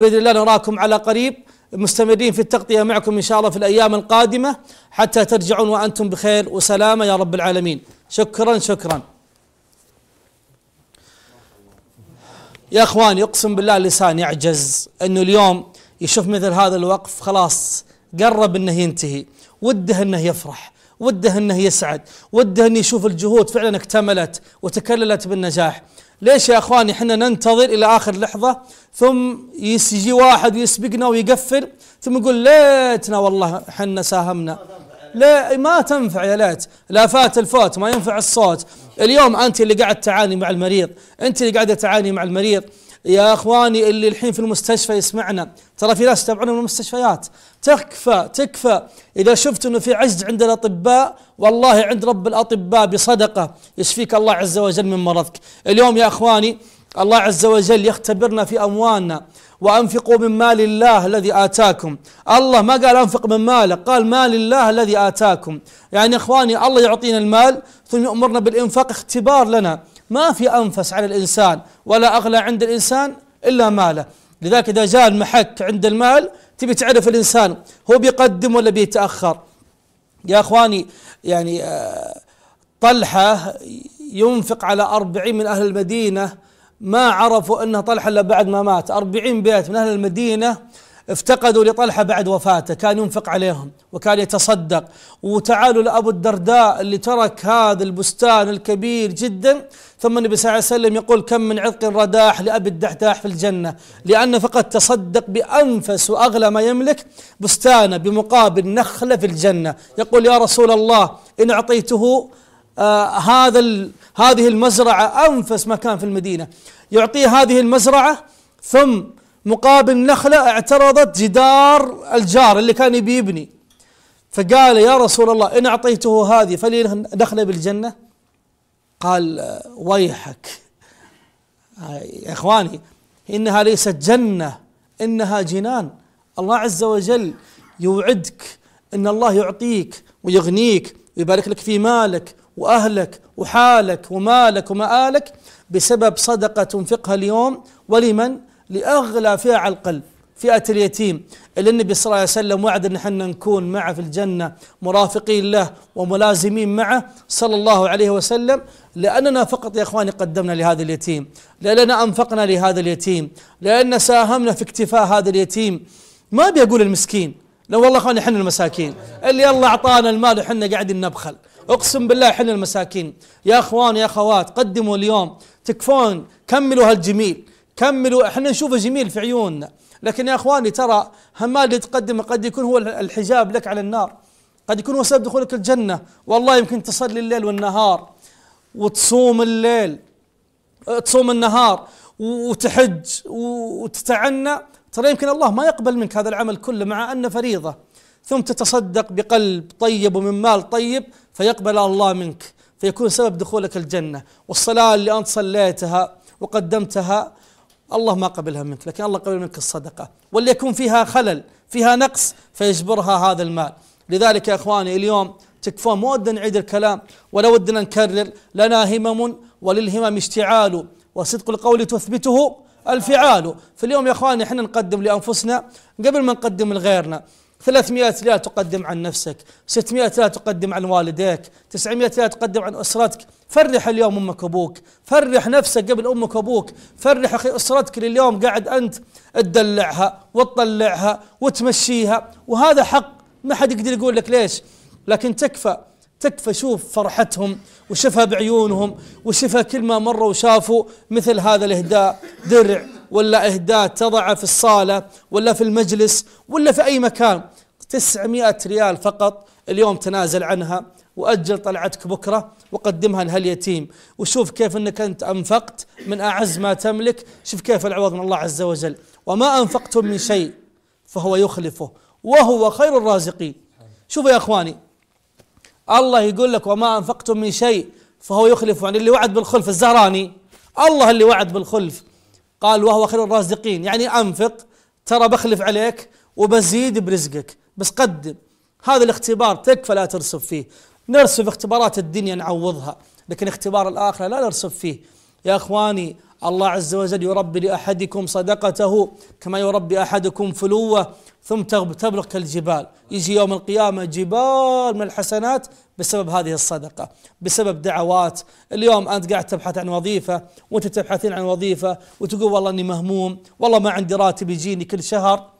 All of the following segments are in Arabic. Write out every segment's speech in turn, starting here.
باذن الله نراكم على قريب مستمرين في التغطيه معكم ان شاء الله في الايام القادمه حتى ترجعون وانتم بخير وسلامه يا رب العالمين شكرا شكرا يا اخوان يقسم بالله اللسان يعجز انه اليوم يشوف مثل هذا الوقف خلاص قرب انه ينتهي وده انه يفرح وده انه يسعد وده انه يشوف الجهود فعلا اكتملت وتكللت بالنجاح ليش يا اخواني احنا ننتظر الى اخر لحظه ثم يجي واحد يسبقنا ويقفل ثم يقول ليتنا والله احنا ساهمنا لا ما تنفع يا ليت لا فات الفوت ما ينفع الصوت اليوم انت اللي قاعد تعاني مع المريض انت اللي قاعده تعاني مع المريض يا اخواني اللي الحين في المستشفى يسمعنا ترى في ناس يتابعون من المستشفيات تكفى تكفى اذا شفت انه في عجز عند الاطباء والله عند رب الاطباء بصدقه يشفيك الله عز وجل من مرضك اليوم يا اخواني الله عز وجل يختبرنا في اموالنا وانفقوا من مال الله الذي اتاكم الله ما قال انفق من مالك قال مال الله الذي اتاكم يعني اخواني الله يعطينا المال ثم يامرنا بالانفاق اختبار لنا ما في أنفس على الإنسان ولا أغلى عند الإنسان إلا ماله لذلك إذا جاء المحك عند المال تبي تعرف الإنسان هو بيقدم ولا بيتأخر يا أخواني يعني آه، طلحة ينفق على أربعين من أهل المدينة ما عرفوا أنه طلحة إلا بعد ما مات أربعين بيت من أهل المدينة افتقدوا لطلحة بعد وفاته كان ينفق عليهم وكان يتصدق وتعالوا لأبو الدرداء اللي ترك هذا البستان الكبير جدا ثم النبي صلى الله عليه وسلم يقول كم من عتق رداح لأبي الدحداح في الجنة لأنه فقد تصدق بأنفس وأغلى ما يملك بستانه بمقابل نخلة في الجنة يقول يا رسول الله إن أعطيته آه هذا هذه المزرعة أنفس مكان في المدينة يعطيه هذه المزرعة ثم مقابل نخلة اعترضت جدار الجار اللي كان يبي يبني فقال يا رسول الله إن أعطيته هذه فلي نخلة بالجنة قال ويحك يا إخواني إنها ليست جنة إنها جنان الله عز وجل يوعدك أن الله يعطيك ويغنيك ويبارك لك في مالك وأهلك وحالك ومالك ومآلك بسبب صدقة تنفقها اليوم ولمن لأغلى فئة على القلب فئة اليتيم اللي النبي صلى الله عليه وسلم وعد ان احنا نكون معه في الجنة مرافقين له وملازمين معه صلى الله عليه وسلم لأننا فقط يا إخواني قدمنا لهذا اليتيم لأننا أنفقنا لهذا اليتيم لأن ساهمنا في اكتفاء هذا اليتيم ما بيقول المسكين لو والله اخواني احنا المساكين اللي الله اعطانا المال وحنا قاعدين نبخل اقسم بالله احنا المساكين يا اخوان يا اخوات قدموا اليوم تكفون كملوا هالجميل كملوا احنا نشوفه جميل في عيوننا لكن يا اخواني ترى همال اللي تقدمه قد يكون هو الحجاب لك على النار قد يكون هو سبب دخولك الجنه والله يمكن تصلي الليل والنهار وتصوم الليل تصوم النهار وتحج وتتعنى ترى يمكن الله ما يقبل منك هذا العمل كله مع انه فريضه ثم تتصدق بقلب طيب ومن مال طيب فيقبل الله منك فيكون سبب دخولك الجنه والصلاه اللي انت صليتها وقدمتها الله ما قبلها منك لكن الله قبل منك الصدقة وليكون فيها خلل فيها نقص فيجبرها هذا المال لذلك يا إخواني اليوم تكفون ما ودنا نعيد الكلام ولا ودنا نكرر لنا همم وللهمم اشتعال وصدق القول تثبته الفعال فاليوم يا اخواني احنا نقدم لانفسنا قبل ما نقدم لغيرنا 300 لا تقدم عن نفسك 600 لا تقدم عن والديك 900 لا تقدم عن أسرتك فرح اليوم أمك وأبوك فرح نفسك قبل أمك وأبوك فرح أخي أسرتك لليوم قاعد أنت تدلعها وتطلعها وتمشيها وهذا حق ما حد يقدر يقول لك ليش لكن تكفى تكفى شوف فرحتهم وشفها بعيونهم وشفها كل ما مروا وشافوا مثل هذا الإهداء درع ولا إهداء تضعه في الصالة ولا في المجلس ولا في أي مكان 900 ريال فقط اليوم تنازل عنها وأجل طلعتك بكرة وقدمها لهاليتيم وشوف كيف أنك أنت أنفقت من أعز ما تملك شوف كيف العوض من الله عز وجل وما أنفقتم من شيء فهو يخلفه وهو خير الرازقين شوفوا يا أخواني الله يقول لك وما أنفقتم من شيء فهو يخلف يعني اللي وعد بالخلف الزهراني الله اللي وعد بالخلف قال وهو خير الرازقين يعني أنفق ترى بخلف عليك وبزيد برزقك بس قدم هذا الاختبار تكفى لا ترسب فيه نرسب اختبارات الدنيا نعوضها لكن اختبار الآخرة لا نرسب فيه يا إخواني الله عز وجل يربي لأحدكم صدقته كما يربي أحدكم فلوه ثم تبلغ كالجبال يجي يوم القيامة جبال من الحسنات بسبب هذه الصدقة بسبب دعوات اليوم أنت قاعد تبحث عن وظيفة وأنت تبحثين عن وظيفة وتقول والله أني مهموم والله ما عندي راتب يجيني كل شهر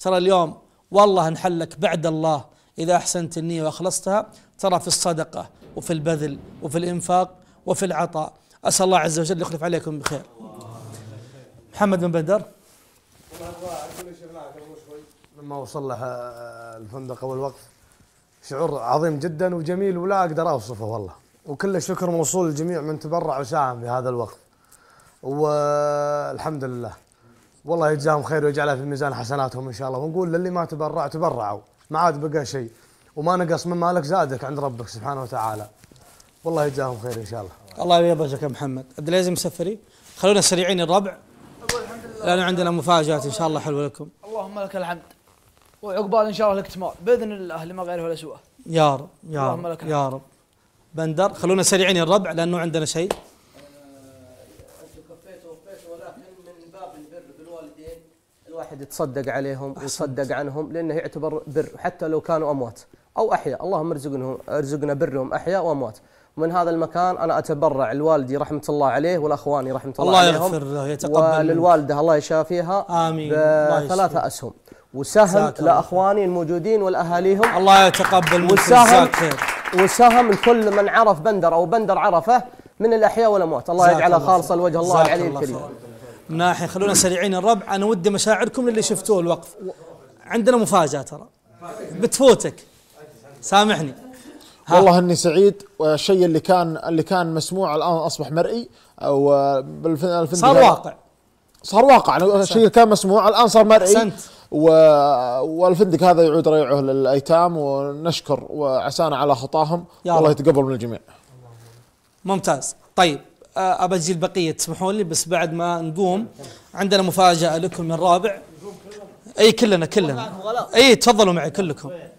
ترى اليوم والله انحلك بعد الله إذا أحسنت النية وأخلصتها ترى في الصدقة وفي البذل وفي الإنفاق وفي العطاء أسأل الله عز وجل يخلف عليكم بخير محمد بن بدر لما وصل له آه، الفندق اول وقف شعور عظيم جدا وجميل ولا اقدر اوصفه والله وكل الشكر موصول للجميع من تبرع وساهم في هذا الوقف والحمد لله والله يجزاهم خير ويجعلها في ميزان حسناتهم ان شاء الله ونقول للي ما تبرع تبرعوا ما عاد بقى شيء وما نقص من مالك زادك عند ربك سبحانه وتعالى والله يجزاهم خير ان شاء الله الله يبارك يا محمد عبد العزيز مسفري خلونا سريعين الربع لانه عندنا مفاجات ان شاء الله حلوه لكم اللهم لك الحمد وعقبال ان شاء الله الاكتمال باذن الله لما غيره ولا سوء يا رب يا رب يا رب بندر خلونا سريعين يا الربع لانه عندنا شيء الواحد يتصدق عليهم ويصدق عنهم لانه يعتبر بر حتى لو كانوا اموات او احياء اللهم ارزقنا ارزقنا برهم احياء واموات من هذا المكان انا اتبرع لوالدي رحمه الله عليه ولاخواني رحمه الله, الله عليهم الله يغفر له يتقبل وللوالده الله يشافيها امين ثلاثه اسهم وسهم لاخواني الموجودين ولاهاليهم الله يتقبل منك وسهم وسهم لكل من عرف بندر او بندر عرفه من الاحياء والاموات الله يجعله خالصا لوجه الله العلي الكريم من ناحيه خلونا سريعين الربع انا ودي مشاعركم للي شفتوه الوقف عندنا مفاجاه ترى بتفوتك سامحني ها. والله اني سعيد والشيء اللي كان اللي كان مسموع الان اصبح مرئي او صار واقع صار واقع الشيء اللي كان مسموع الان صار مرئي احسنت والفندق هذا يعود ريعه للايتام ونشكر وعسانا على خطاهم يا والله يتقبل من الجميع ممتاز طيب آه، ابى اجي البقيه تسمحون لي بس بعد ما نقوم عندنا مفاجاه لكم من رابع اي كلنا كلنا اي تفضلوا معي كلكم